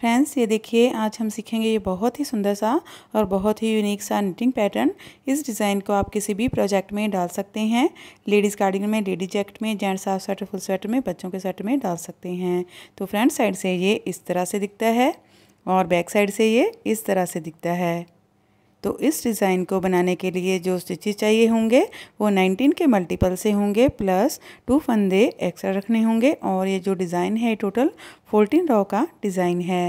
friends ये देखिए आज हम सीखेंगे ये बहुत ही सुंदर सा और बहुत ही यूनिक सा निटिंग पैटर्न इस डिज़ाइन को आप किसी भी प्रोजेक्ट में डाल सकते हैं लेडीज़ गार्डिंग में लेडीज जैकेट में gents half sweater full sweater में बच्चों के स्वेटर में डाल सकते हैं तो फ्रंट साइड से ये इस तरह से दिखता है और बैक साइड से ये इस तरह से दिखता है तो इस डिज़ाइन को बनाने के लिए जो स्टिचेज चाहिए होंगे वो 19 के मल्टीपल से होंगे प्लस टू फंदे एक्स्ट्रा रखने होंगे और ये जो डिज़ाइन है टोटल 14 रॉ का डिज़ाइन है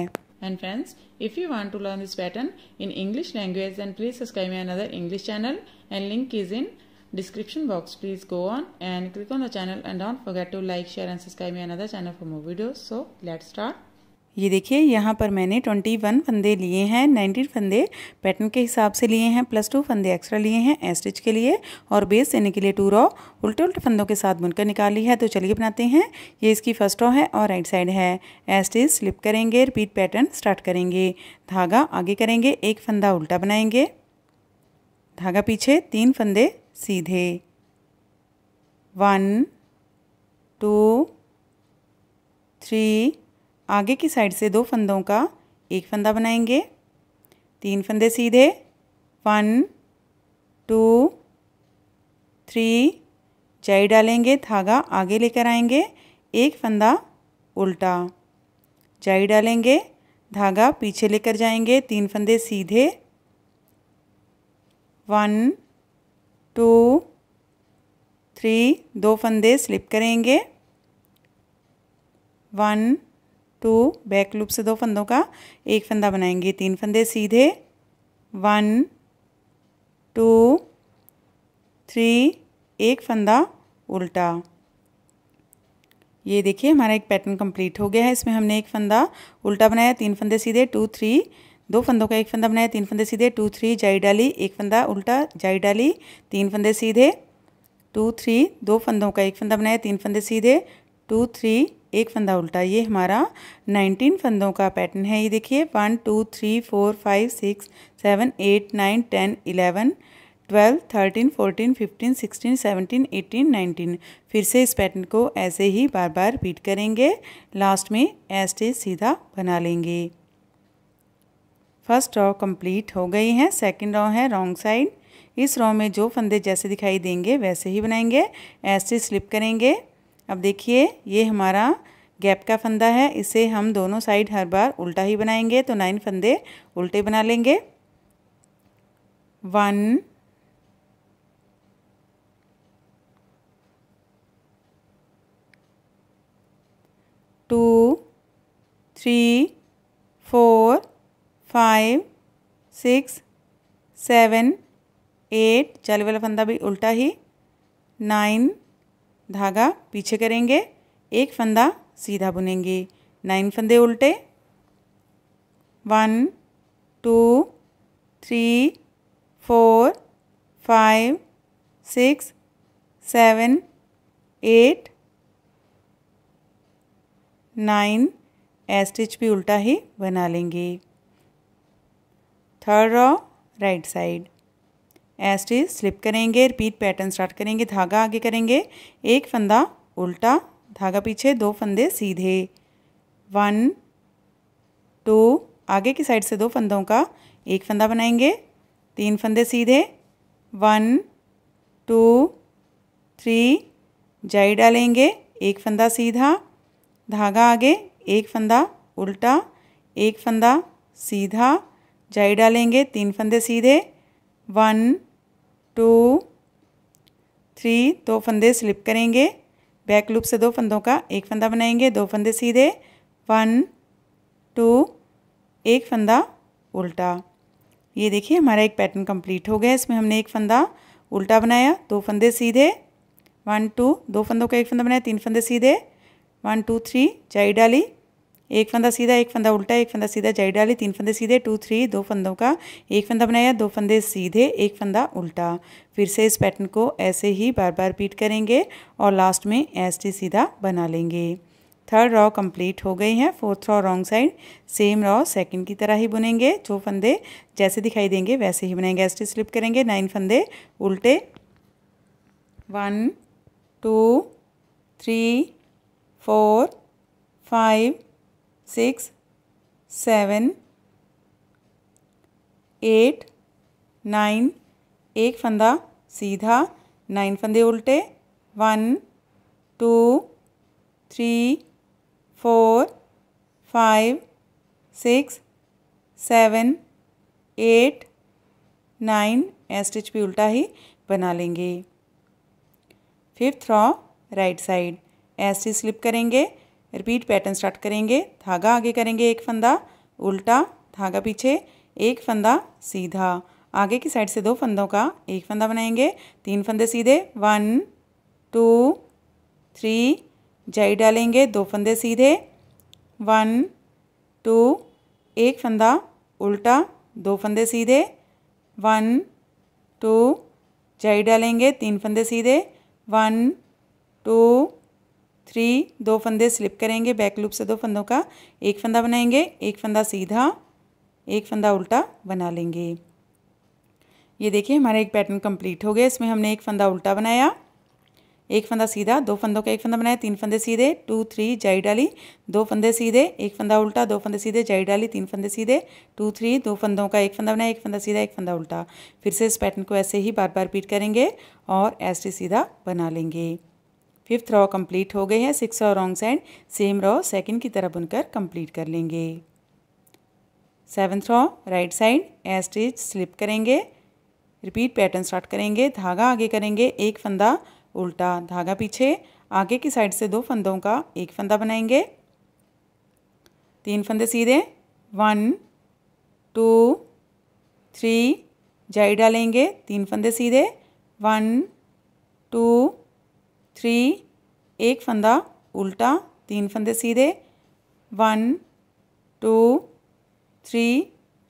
and friends if you want to learn this pattern in English language and please subscribe my another English channel and link is in description box please go on and click on the channel and don't forget to like share and subscribe my another channel for more video so let start ये देखिए यहाँ पर मैंने twenty one फंदे लिए हैं nineteen फंदे pattern के हिसाब से लिए हैं प्लस टू फंदे एक्स्ट्रा लिए हैं एस्टिच के लिए और बेस देने के लिए टू रॉ उल्टे उल्टे फंदों के साथ बुनकर निकाली है तो चलिए बनाते हैं ये इसकी फर्स्ट रॉ है और राइट साइड है एस्टिच स्लिप करेंगे रिपीट पैटर्न स्टार्ट करेंगे धागा आगे करेंगे एक फंदा उल्टा बनाएंगे धागा पीछे तीन फंदे सीधे वन टू थ्री आगे की साइड से दो फंदों का एक फंदा बनाएंगे तीन फंदे सीधे वन टू थ्री जाई डालेंगे धागा आगे लेकर आएंगे एक फंदा उल्टा जाई डालेंगे धागा पीछे लेकर जाएंगे तीन फंदे सीधे वन टू थ्री दो फंदे स्लिप करेंगे वन टू बैक लूप से दो फंदों का एक फंदा बनाएंगे तीन फंदे सीधे वन टू थ्री एक फंदा उल्टा ये देखिए हमारा एक पैटर्न कंप्लीट हो गया है इसमें हमने एक फंदा उल्टा बनाया तीन फंदे सीधे टू थ्री दो फंदों का एक फंदा बनाया तीन फंदे सीधे टू थ्री जाई डाली एक फंदा उल्टा जाई डाली तीन फंदे सीधे टू थ्री दो फंदों का एक फंदा बनाया तीन फंदे सीधे टू थ्री एक फंदा उल्टा ये हमारा नाइनटीन फंदों का पैटर्न है ये देखिए one two three four five six seven eight nine ten eleven twelve thirteen fourteen fifteen sixteen seventeen eighteen nineteen फिर से इस पैटर्न को ऐसे ही बार बार रिपीट करेंगे लास्ट में ऐसे सीधा बना लेंगे फर्स्ट रॉ कंप्लीट हो गई हैं सेकंड रॉ है रॉन्ग साइड इस रॉ में जो फंदे जैसे दिखाई देंगे वैसे ही बनाएंगे ऐसे स्लिप करेंगे अब देखिए ये हमारा गैप का फंदा है इसे हम दोनों साइड हर बार उल्टा ही बनाएंगे तो नाइन फंदे उल्टे बना लेंगे one two three four five six seven eight चालू वाला फंदा भी उल्टा ही नाइन धागा पीछे करेंगे एक फंदा सीधा बुनेंगे नाइन फंदे उल्टे one two three four five six seven eight nine stitch भी उल्टा ही बना लेंगे third row right side a stitch slip करेंगे रिपीट पैटर्न स्टार्ट करेंगे धागा आगे करेंगे एक फंदा उल्टा धागा पीछे दो फंदे सीधे वन टू आगे की साइड से दो फंदों का एक फंदा बनाएंगे तीन फंदे सीधे वन टू थ्री जाई डालेंगे एक फंदा सीधा धागा आगे एक फंदा उल्टा एक फंदा सीधा जाई डालेंगे तीन फंदे सीधे वन टू थ्री दो फंदे स्लिप करेंगे बैक लूप से दो फंदों का एक फंदा बनाएंगे दो फंदे सीधे वन टू एक फंदा उल्टा ये देखिए हमारा एक पैटर्न कंप्लीट हो गया इसमें हमने एक फंदा उल्टा बनाया दो फंदे सीधे वन टू दो फंदों का एक फंदा बनाया तीन फंदे सीधे वन टू थ्री चाई डाली एक फंदा सीधा एक फंदा उल्टा एक फंदा सीधा जाई डाली तीन फंदे सीधे टू थ्री दो फंदों का एक फंदा बनाया दो फंदे सीधे एक फंदा उल्टा फिर से इस पैटर्न को ऐसे ही बार बार रिपीट करेंगे और लास्ट में ऐसे सीधा बना लेंगे थर्ड रॉ कंप्लीट हो गई हैं fourth row wrong side same row second की तरह ही बुनेंगे जो फंदे जैसे दिखाई देंगे वैसे ही बनाएंगे टी स्लिप करेंगे नाइन फंदे उल्टे one two three four five six seven eight nine एक फंदा सीधा नाइन फंदे उल्टे one two three four five six seven eight nine stitch भी उल्टा ही बना लेंगे fifth row right side a stitch slip करेंगे रिपीट पैटर्न स्टार्ट करेंगे धागा आगे करेंगे एक फंदा उल्टा धागा पीछे एक फंदा सीधा आगे की साइड से दो फंदों का एक फंदा बनाएंगे तीन फंदे सीधे वन टू थ्री जाई डालेंगे दो फंदे सीधे वन टू एक फंदा उल्टा दो फंदे सीधे वन टू जाई डालेंगे तीन फंदे सीधे वन टू थ्री दो फंदे स्लिप करेंगे बैक लूप से दो फंदों का एक फंदा बनाएंगे एक फंदा सीधा एक फंदा उल्टा बना लेंगे ये देखिए हमारा एक पैटर्न कंप्लीट हो गया इसमें हमने एक फंदा उल्टा बनाया एक फंदा सीधा दो फंदों का एक फंदा बनाया तीन फंदे सीधे टू थ्री जाई डाली दो फंदे सीधे एक फंदा उल्टा दो फंदे सीधे जाई डाली तीन फंदे सीधे टू थ्री दो फंदों का एक फंदा बनाया एक फंदा सीधा एक फंदा उल्टा फिर से इस पैटर्न को ऐसे ही बार बार रिपीट करेंगे और ऐसे सीधा बना लेंगे फिफ्थ रॉ कंप्लीट हो गए हैं सिक्स और wrong side same row second की तरह बुनकर कंप्लीट कर लेंगे seventh row right side a stitch slip करेंगे रिपीट पैटर्न स्टार्ट करेंगे धागा आगे करेंगे एक फंदा उल्टा धागा पीछे आगे की साइड से दो फंदों का एक फंदा बनाएंगे तीन फंदे सीधे वन टू थ्री जाई डालेंगे तीन फंदे सीधे वन टू थ्री एक फंदा उल्टा तीन फंदे सीधे वन टू थ्री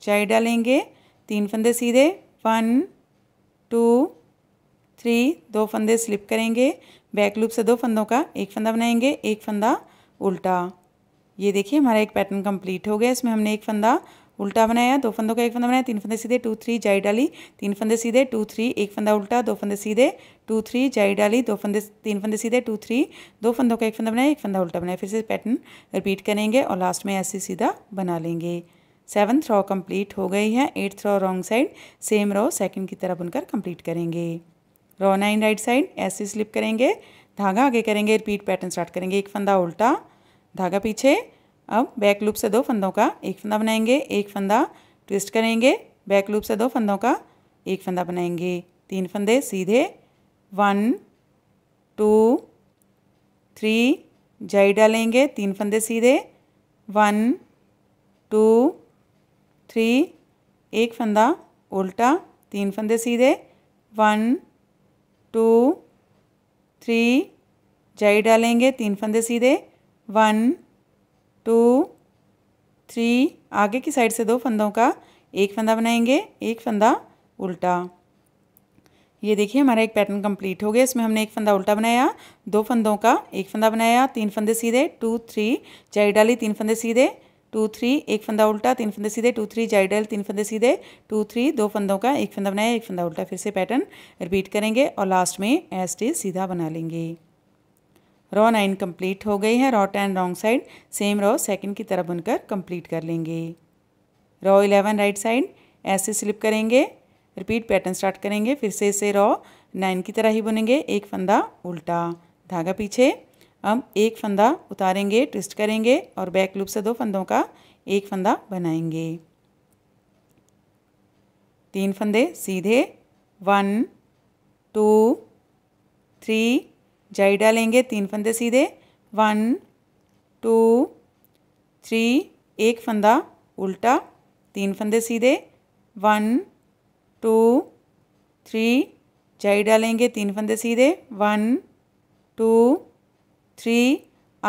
चाई डालेंगे तीन फंदे सीधे वन टू थ्री दो फंदे स्लिप करेंगे बैक लूप से दो फंदों का एक फंदा बनाएंगे एक फंदा उल्टा ये देखिए हमारा एक पैटर्न कंप्लीट हो गया इसमें हमने एक फंदा उल्टा बनाया दो फंदों का एक फंदा बनाया तीन फंदे सीधे टू थ्री जाई डाली तीन फंदे सीधे टू थ्री एक फंदा उल्टा दो फंदे सीधे टू थ्री जाई डाली दो फंदे तीन फंदे सीधे टू थ्री दो फंदों का एक फंदा बनाया एक फंदा उल्टा बनाया फिर से पैटर्न रिपीट करेंगे और लास्ट में ऐसे सीधा बना लेंगे सेवन्थ रॉ कंप्लीट हो गई है eighth row wrong side same row second की तरह बुनकर कंप्लीट करेंगे रो नाइन राइट साइड ऐसे स्लिप करेंगे धागा आगे करेंगे रिपीट पैटर्न स्टार्ट करेंगे एक फंदा उल्टा धागा पीछे अब बैक लूप से दो फंदों का एक फंदा बनाएंगे एक फंदा ट्विस्ट करेंगे बैक लूप से दो फंदों का एक फंदा बनाएंगे तीन फंदे सीधे वन टू थ्री जाई डालेंगे तीन फंदे सीधे वन टू थ्री एक फंदा उल्टा तीन फंदे सीधे वन टू थ्री जाई डालेंगे तीन फंदे सीधे वन टू थ्री आगे की साइड से दो फंदों का एक फंदा बनाएंगे एक फंदा उल्टा ये देखिए हमारा एक पैटर्न कंप्लीट हो गया इसमें हमने एक फंदा उल्टा बनाया दो फंदों का एक फंदा बनाया तीन फंदे सीधे टू थ्री जाई डाली तीन फंदे सीधे टू थ्री एक फंदा उल्टा तीन फंदे सीधे टू थ्री जाई डाली तीन फंदे सीधे टू थ्री दो फंदों का एक फंदा बनाया एक फंदा उल्टा फिर से पैटर्न रिपीट करेंगे और लास्ट में एस टी सीधा बना लेंगे रॉ नाइन कंप्लीट हो गई है row ten wrong side same row second की तरह बुनकर कंप्लीट कर लेंगे रॉ इलेवन राइट साइड ऐसे स्लिप करेंगे रिपीट पैटर्न स्टार्ट करेंगे फिर से इसे रॉ नाइन की तरह ही बुनेंगे एक फंदा उल्टा धागा पीछे अब एक फंदा उतारेंगे ट्विस्ट करेंगे और बैक लूप से दो फंदों का एक फंदा बनाएंगे तीन फंदे सीधे वन टू थ्री जाई डालेंगे तीन फंदे सीधे वन टू थ्री एक फंदा उल्टा तीन फंदे सीधे वन टू थ्री जाई डालेंगे तीन फंदे सीधे वन टू थ्री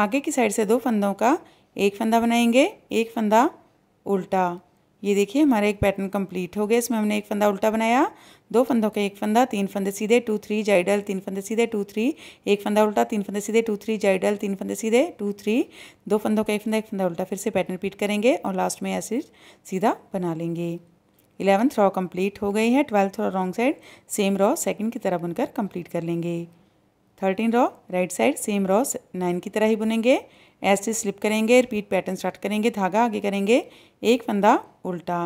आगे की साइड से दो फंदों का एक फंदा बनाएंगे एक फंदा उल्टा ये देखिए हमारा एक पैटर्न कंप्लीट हो गया इसमें हमने एक फंदा उल्टा बनाया दो फंदों का एक फंदा तीन फंदे सीधे टू थ्री जाइडल तीन फंदे सीधे टू थ्री एक फंदा उल्टा तीन फंदे सीधे टू थ्री जाइडल तीन फंदे सीधे टू थ्री दो फंदों का एक फंदा एक फंदा उल्टा फिर से पैटर्न रिपीट करेंगे और लास्ट में ऐसे सीधा बना लेंगे इलेवंथ रॉ कंप्लीट हो गई है twelfth row wrong side same row second की तरह बुनकर कंप्लीट कर लेंगे thirteen row right side same row nine की तरह ही बुनेंगे ऐसे स्लिप करेंगे रिपीट पैटर्न स्टार्ट करेंगे धागा आगे करेंगे एक फंदा उल्टा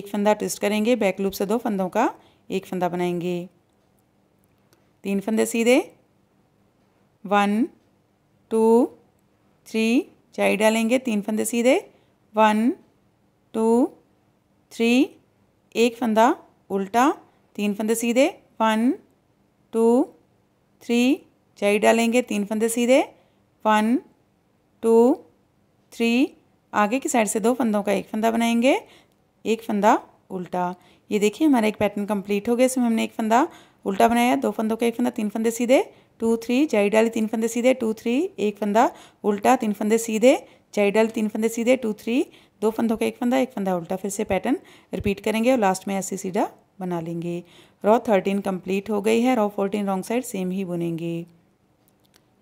एक फंदा ट्विस्ट करेंगे बैक लूप से दो फंदों का एक फंदा बनाएंगे तीन फंदे सीधे वन टू थ्री चाई डालेंगे तीन फंदे सीधे वन टू थ्री एक फंदा उल्टा तीन फंदे सीधे वन टू थ्री चाई डालेंगे तीन फंदे सीधे वन टू थ्री आगे की साइड से दो फंदों का एक फंदा बनाएंगे एक फंदा उल्टा ये देखिए हमारा एक पैटर्न कंप्लीट हो गया इसमें हमने एक फंदा उल्टा बनाया दो फंदों का एक फंदा तीन फंदे सीधे टू थ्री जाई डाली तीन फंदे सीधे टू थ्री एक फंदा उल्टा तीन फंदे सीधे जाई डाली तीन फंदे सीधे टू थ्री दो फंदों का एक फंदा एक फंदा उल्टा फिर से पैटर्न रिपीट करेंगे और लास्ट में ऐसे सीधा बना लेंगे रॉ थर्टीन कंप्लीट हो गई है row fourteen wrong side same ही बुनेंगे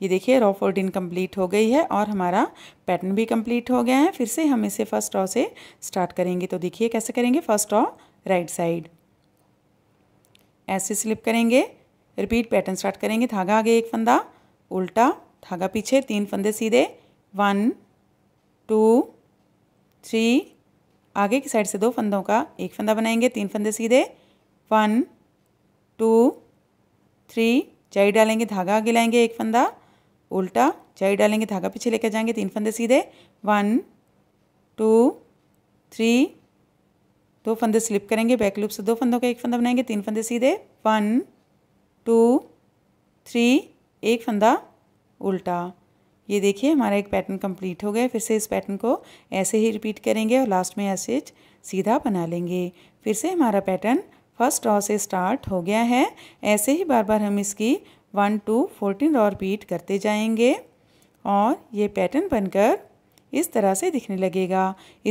ये देखिए रॉ फोल्डिंग कंप्लीट हो गई है और हमारा पैटर्न भी कंप्लीट हो गया है फिर से हम इसे फर्स्ट रॉ से स्टार्ट करेंगे तो देखिए कैसे करेंगे फर्स्ट रॉ राइट साइड ऐसे स्लिप करेंगे रिपीट पैटर्न स्टार्ट करेंगे धागा आगे एक फंदा उल्टा धागा पीछे तीन फंदे सीधे वन टू थ्री आगे की साइड से दो फंदों का एक फंदा बनाएंगे तीन फंदे सीधे वन टू थ्री जाई डालेंगे धागा आगे लाएंगे एक फंदा उल्टा चाई डालेंगे धागा पीछे लेकर जाएंगे तीन फंदे सीधे वन टू थ्री दो फंदे स्लिप करेंगे बैक लूप से दो फंदों का एक फंदा बनाएंगे तीन फंदे सीधे वन टू थ्री एक फंदा उल्टा ये देखिए हमारा एक पैटर्न कंप्लीट हो गया फिर से इस पैटर्न को ऐसे ही रिपीट करेंगे और लास्ट में ऐसे सीधा बना लेंगे फिर से हमारा पैटर्न फर्स्ट रॉ से स्टार्ट हो गया है ऐसे ही बार बार हम इसकी वन टू फोर्टीन और रिपीट करते जाएंगे और ये पैटर्न बनकर इस तरह से दिखने लगेगा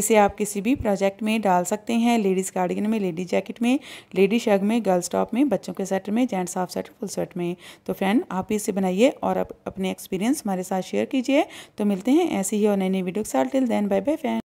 इसे आप किसी भी प्रोजेक्ट में डाल सकते हैं लेडीज़ कार्डिगन में लेडीज जैकेट में लेडीज शग में गर्ल्स टॉप में बच्चों के सेट में gents half set full set में तो फ्रेंड आप इसे बनाइए और अप, अपने एक्सपीरियंस हमारे साथ शेयर कीजिए तो मिलते हैं ऐसी ही और नई नई वीडियो के साथ till then bye bye friend